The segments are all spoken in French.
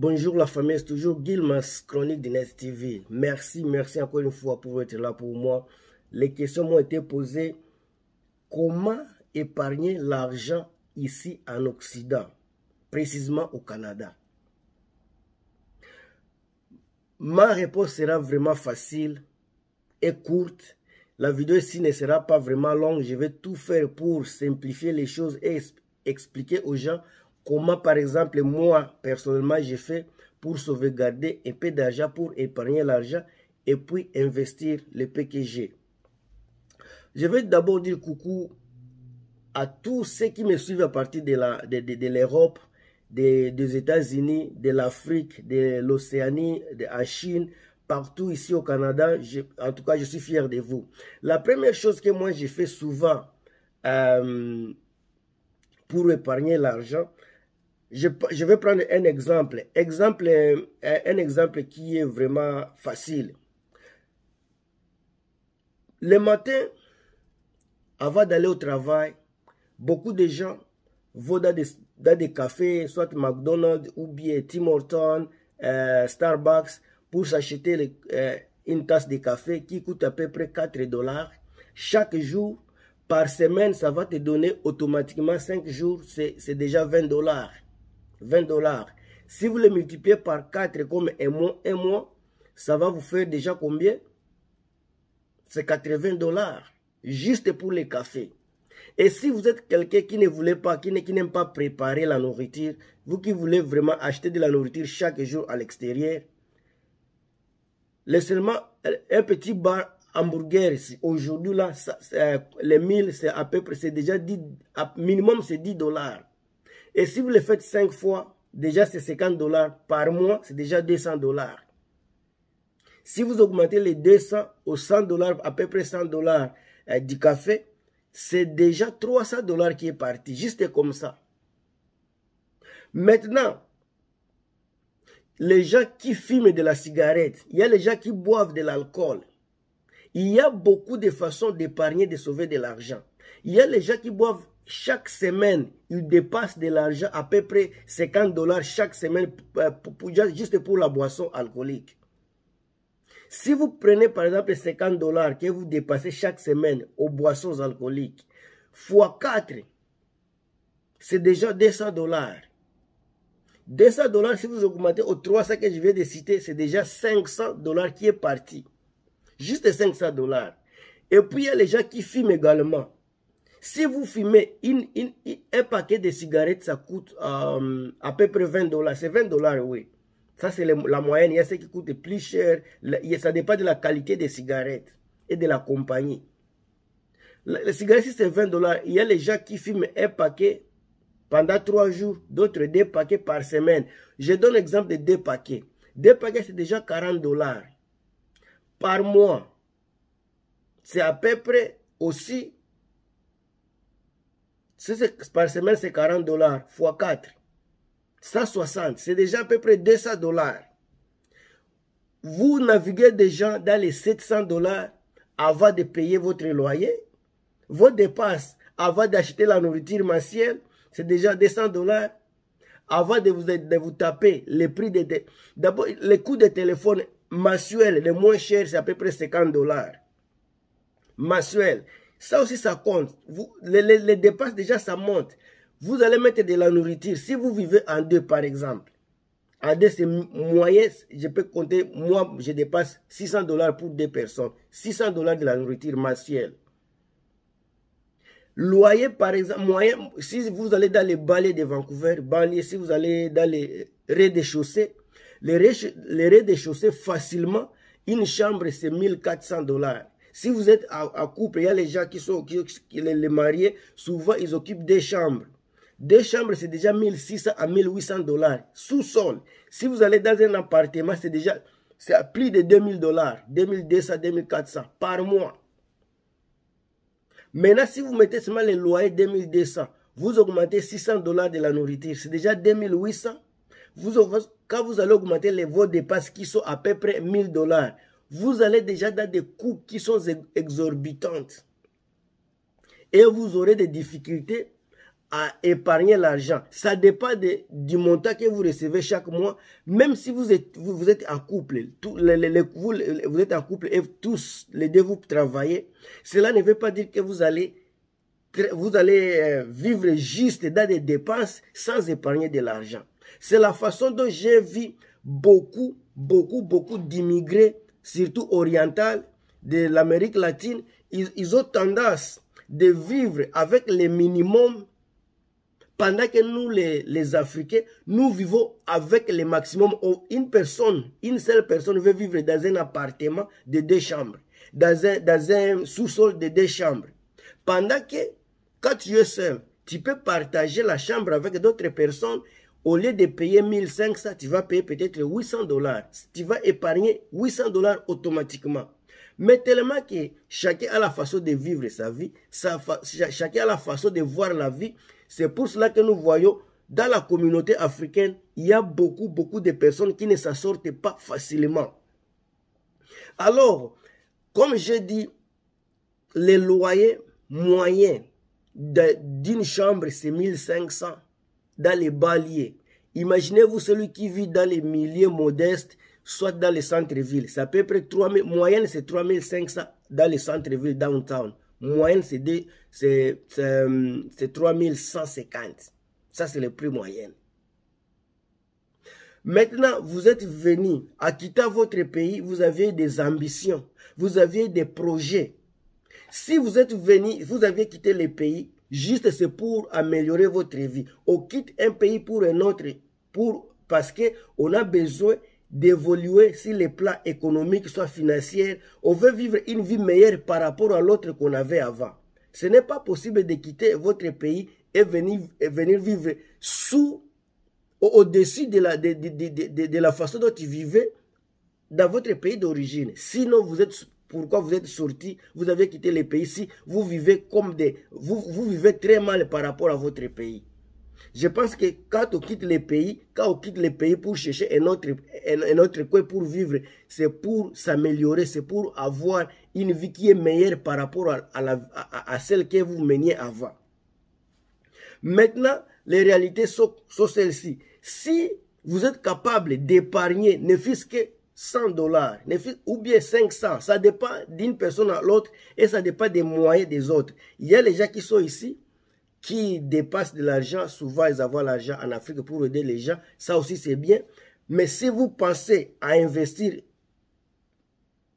Bonjour la famille, c'est toujours Guilmas, chronique de Nest TV. Merci, merci encore une fois pour être là pour moi. Les questions m'ont été posées. Comment épargner l'argent ici en Occident, précisément au Canada Ma réponse sera vraiment facile et courte. La vidéo ici ne sera pas vraiment longue. Je vais tout faire pour simplifier les choses et expliquer aux gens Comment, par exemple, moi, personnellement, j'ai fait pour sauvegarder un peu d'argent, pour épargner l'argent et puis investir le PKG. Je vais d'abord dire coucou à tous ceux qui me suivent à partir de l'Europe, des, États-Unis, de l'Afrique, de l'Océanie, de la Chine, partout ici au Canada. en tout cas, je suis fier de vous. La première chose que moi j'ai fait souvent euh, pour épargner l'argent, je, vais prendre un exemple. exemple. Euh, un exemple qui est vraiment facile. Le matin, avant d'aller au travail, beaucoup de gens vont dans des, cafés, soit McDonald's ou bien Tim Hortons, euh, Starbucks, pour s'acheter euh, une tasse de café qui coûte à peu près 4 dollars. Chaque jour, par semaine, ça va te donner automatiquement 5 jours, c'est déjà 20 dollars. 20 dollars. Si vous le multipliez par 4 comme un mois, un mois, ça va vous faire déjà combien C'est 80 dollars, juste pour les cafés. Et si vous êtes quelqu'un qui ne voulait pas, qui n'aime pas préparer la nourriture, vous qui voulez vraiment acheter de la nourriture chaque jour à l'extérieur, seulement un petit bar hamburger aujourd'hui là, euh, les 1000 c'est à peu près, c'est déjà 10, minimum c'est 10 dollars. Et si vous le faites 5 fois, déjà c'est 50 dollars par mois, c'est déjà 200 dollars. Si vous augmentez les 200 aux 100 dollars, à peu près 100 dollars euh, du café, c'est déjà 300 dollars qui est parti, juste comme ça. Maintenant, les gens qui fument de la cigarette, il y a les gens qui boivent de l'alcool. Il y a beaucoup de façons d'épargner, de sauver de l'argent. Il y a les gens qui boivent chaque semaine, il dépasse de l'argent à peu près 50 dollars chaque semaine euh, juste pour la boisson alcoolique. Si vous prenez par exemple 50 dollars que vous dépassez chaque semaine aux boissons alcooliques, fois 4, c'est déjà 200 dollars. 200 dollars, si vous augmentez aux 300 que je viens de citer, c'est déjà 500 dollars qui est parti. Juste 500 dollars. Et puis, il y a les gens qui fument également. Si vous fumez un paquet de cigarettes, ça coûte euh, à peu près 20 dollars. C'est 20 dollars, oui. Ça, c'est la moyenne. Il y a ceux qui coûtent plus cher. Ça dépend de la qualité des cigarettes et de la compagnie. Les cigarettes, c'est 20 dollars. Il y a les gens qui fument un paquet pendant trois jours, d'autres deux paquets par semaine. Je donne l'exemple de deux paquets. Deux paquets, c'est déjà 40 dollars par mois. C'est à peu près aussi par semaine, c'est 40 dollars fois 4. 160, c'est déjà à peu près 200 dollars. Vous naviguez déjà dans les 700 dollars avant de payer votre loyer. Vos dépenses avant d'acheter la nourriture mensuelle, c'est déjà 200 dollars. Avant de vous, de vous taper les prix de... D'abord, les coûts de téléphone mensuel, le moins cher, c'est à peu près 50 dollars. Mensuel. Ça aussi, ça compte. Vous, les, les, déjà, ça monte. Vous allez mettre de la nourriture. Si vous vivez en deux, par exemple, en deux, c'est moyen, je peux compter, moi, je dépasse 600 dollars pour deux personnes. 600 dollars de la nourriture mensuelle. Loyer, par exemple, moyen, si vous allez dans les balais de Vancouver, balais, si vous allez dans les rez-de-chaussée, les rez-de-chaussée, facilement, une chambre, c'est 1400 dollars. Si vous êtes à couple, il y a les gens qui sont les, mariés, souvent ils occupent des chambres. Des chambres, c'est déjà 1600 à 1800 dollars. Sous-sol, si vous allez dans un appartement, c'est déjà à plus de 2000 dollars, 2200, 2400 par mois. Maintenant, si vous mettez seulement les loyers 2200, vous augmentez 600 dollars de la nourriture, c'est déjà 2800. Vous, quand vous allez augmenter les, vos dépenses qui sont à peu près 1000 dollars, vous allez déjà dans des coûts qui sont exorbitantes. Et vous aurez des difficultés à épargner l'argent. Ça dépend du montant que vous recevez chaque mois. Même si vous êtes, vous, êtes en couple, vous, êtes en couple et tous les deux vous travaillez, cela ne veut pas dire que vous allez, vous allez euh, vivre juste dans des dépenses sans épargner de l'argent. C'est la façon dont j'ai vu beaucoup, beaucoup, beaucoup d'immigrés surtout orientales, de l'Amérique latine, ils, ont tendance de vivre avec les minimums pendant que nous, les, Africains, nous vivons avec les maximum Une personne, une seule personne veut vivre dans un appartement de deux chambres, dans un, dans un sous-sol de deux chambres. Pendant que quand tu es seul, tu peux partager la chambre avec d'autres personnes au lieu de payer 1500, tu vas payer peut-être 800 dollars. Tu vas épargner 800 dollars automatiquement. Mais tellement que chacun a la façon de vivre sa vie, chacun a la façon de voir la vie. C'est pour cela que nous voyons dans la communauté africaine, il y a beaucoup, beaucoup de personnes qui ne s'en pas facilement. Alors, comme je dis, les loyers moyens d'une chambre, c'est 1500 dans les baliers Imaginez-vous celui qui vit dans les milieux modestes, soit dans les centres-villes. C'est à peu près 3 moyenne c'est 3500 dans les centres-villes, downtown. Moyenne c'est 3150. Euh, Ça c'est le prix moyen. Maintenant, vous êtes venu à quitter votre pays, vous aviez des ambitions, vous aviez des projets. Si vous êtes venu, vous aviez quitté le pays Juste c'est pour améliorer votre vie. On quitte un pays pour un autre pour, parce qu'on a besoin d'évoluer si les plans économiques, soient financiers. On veut vivre une vie meilleure par rapport à l'autre qu'on avait avant. Ce n'est pas possible de quitter votre pays et venir, venir vivre sous, au-dessus de la, de, la façon dont tu vivais dans votre pays d'origine. Sinon, vous êtes pourquoi vous êtes sorti, vous avez quitté le pays si vous vivez comme des... Vous, vous vivez très mal par rapport à votre pays. Je pense que quand on quitte le pays, quand on quitte le pays pour chercher un autre, un, autre coin pour vivre, c'est pour s'améliorer, c'est pour avoir une vie qui est meilleure par rapport à, celle que vous meniez avant. Maintenant, les réalités sont, sont celles-ci. Si vous êtes capable d'épargner, ne fût-ce que 100 dollars ou bien 500. Ça dépend d'une personne à l'autre et ça dépend des moyens des autres. Il y a les gens qui sont ici qui dépassent de l'argent. Souvent, ils avoir l'argent en Afrique pour aider les gens. Ça aussi, c'est bien. Mais si vous pensez à investir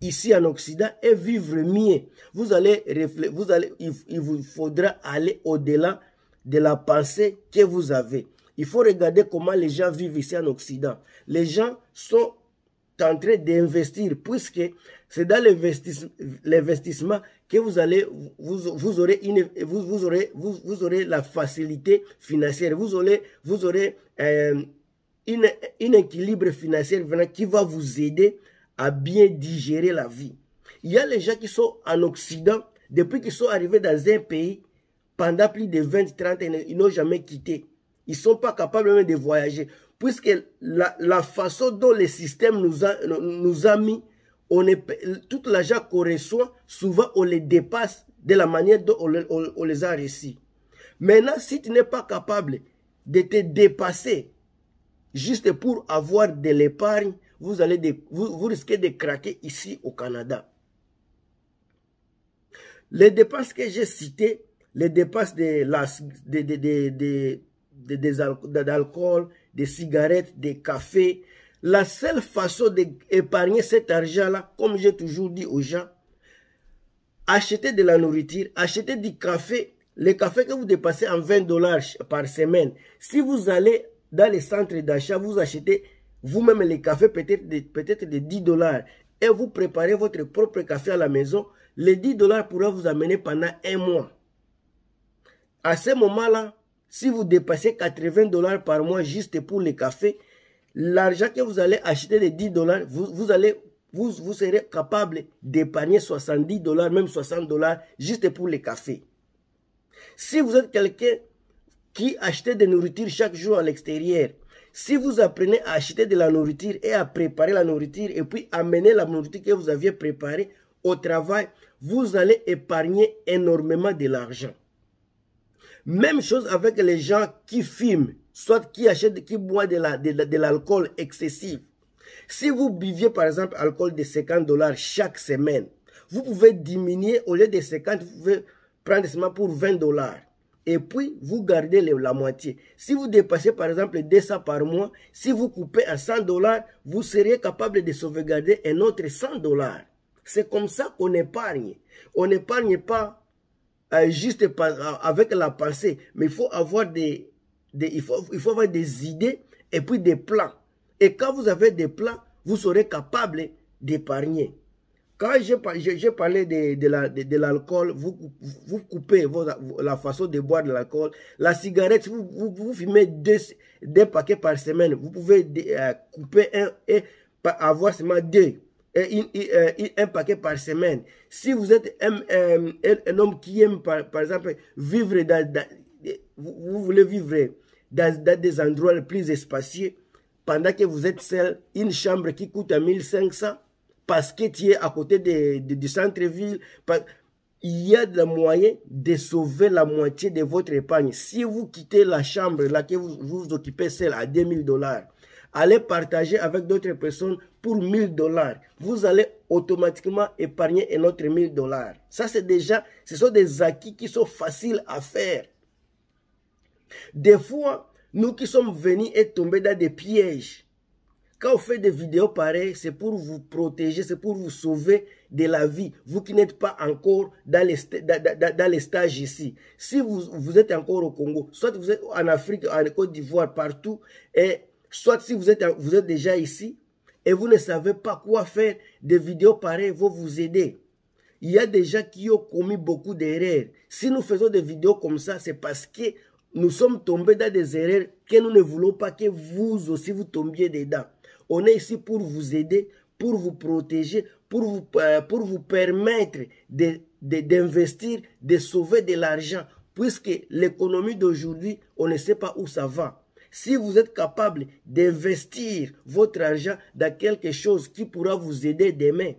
ici en Occident et vivre mieux, vous allez, vous allez, il vous faudra aller au-delà de la pensée que vous avez. Il faut regarder comment les gens vivent ici en Occident. Les gens sont en train d'investir, puisque c'est dans l'investissement que vous allez, vous, vous aurez une, vous, vous aurez, vous, vous, aurez la facilité financière, vous aurez, vous aurez euh, une, équilibre financier qui va vous aider à bien digérer la vie. Il y a les gens qui sont en Occident, depuis qu'ils sont arrivés dans un pays, pendant plus de 20, 30 ils n'ont jamais quitté. Ils sont pas capables même de voyager puisque la, façon dont le système nous a, nous a mis, on est, tout l'argent qu'on reçoit, souvent on les dépasse de la manière dont on, les a réussi Maintenant, si tu n'es pas capable de te dépasser juste pour avoir de l'épargne, vous, vous, risquez de craquer ici au Canada. Les dépenses que j'ai citées, les dépenses de, d'alcool, des cigarettes, des cafés. La seule façon d'épargner cet argent-là, comme j'ai toujours dit aux gens, achetez de la nourriture, achetez du café. Le café que vous dépassez en 20 dollars par semaine, si vous allez dans les centres d'achat, vous achetez vous-même le café peut-être de, peut de 10 dollars et vous préparez votre propre café à la maison, les 10 dollars pourra vous amener pendant un mois. À ce moment-là, si vous dépassez 80 dollars par mois juste pour le café, l'argent que vous allez acheter de 10 dollars, vous, serez capable d'épargner 70 dollars, même 60 dollars juste pour le café. Si vous êtes quelqu'un qui achetait de nourriture chaque jour à l'extérieur, si vous apprenez à acheter de la nourriture et à préparer la nourriture et puis amener la nourriture que vous aviez préparée au travail, vous allez épargner énormément de l'argent. Même chose avec les gens qui fument, soit qui achètent, qui boivent de l'alcool excessif. Si vous buviez par exemple alcool de 50 dollars chaque semaine, vous pouvez diminuer, au lieu de 50, vous pouvez prendre seulement pour 20 dollars. Et puis, vous gardez la moitié. Si vous dépassez par exemple 200 par mois, si vous coupez à 100 dollars, vous seriez capable de sauvegarder un autre 100 dollars. C'est comme ça qu'on épargne. On n'épargne pas ah, juste ah, avec la pensée, mais il faut avoir des, il, faut, il faut avoir des idées et puis des plans. Et quand vous avez des plans, vous serez capable d'épargner. Quand j'ai parlé de, de l'alcool, la, de, vous, vous coupez la façon de boire de l'alcool. La cigarette, vous, vous, fumez deux, paquets par semaine. Vous pouvez euh, couper un et avoir seulement deux euh, un paquet par semaine. Si vous êtes euh, un, homme qui aime, par, par exemple, vivre dans, vous, voulez vivre dans, dans, des endroits plus espacés pendant que vous êtes seul, une chambre qui coûte 1500, parce que tu es à côté du centre-ville, il y a le moyen de sauver la moitié de votre épargne. Si vous quittez la chambre là que vous vous, occupez celle à 2000 dollars, allez partager avec d'autres personnes 1000 dollars, vous allez automatiquement épargner un autre 1000 dollars. Ça, c'est déjà, ce sont des acquis qui sont faciles à faire. Des fois, nous qui sommes venus et tombés dans des pièges, quand on fait des vidéos pareilles, c'est pour vous protéger, c'est pour vous sauver de la vie. Vous qui n'êtes pas encore dans les, dans, dans les, stages ici. Si vous, vous êtes encore au Congo, soit vous êtes en Afrique, en Côte d'Ivoire, partout, et soit si vous êtes, vous êtes déjà ici, et vous ne savez pas quoi faire, des vidéos pareilles vont vous aider. Il y a des gens qui ont commis beaucoup d'erreurs. Si nous faisons des vidéos comme ça, c'est parce que nous sommes tombés dans des erreurs que nous ne voulons pas que vous aussi vous tombiez dedans. On est ici pour vous aider, pour vous protéger, pour vous, euh, pour vous permettre d'investir, de, de sauver de l'argent. Puisque l'économie d'aujourd'hui, on ne sait pas où ça va. Si vous êtes capable d'investir votre argent dans quelque chose qui pourra vous aider demain,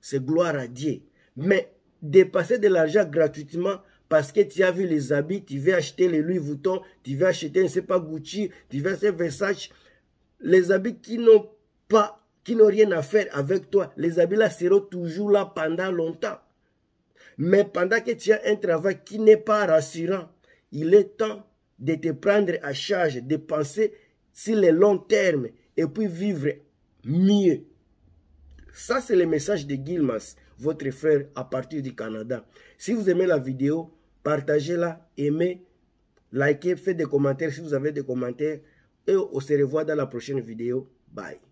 c'est gloire à Dieu. Mais dépasser de l'argent gratuitement parce que tu as vu les habits, tu veux acheter les Louis Vuitton, tu veux acheter, un ne Gucci, tu veux acheter Versace, les habits qui n'ont pas, qui n'ont rien à faire avec toi, les habits là seront toujours là pendant longtemps. Mais pendant que tu as un travail qui n'est pas rassurant, il est temps de te prendre à charge, de penser sur le long terme et puis vivre mieux. Ça, c'est le message de Gilmas, votre frère à partir du Canada. Si vous aimez la vidéo, partagez-la, aimez, likez, faites des commentaires si vous avez des commentaires. Et on se revoit dans la prochaine vidéo. Bye.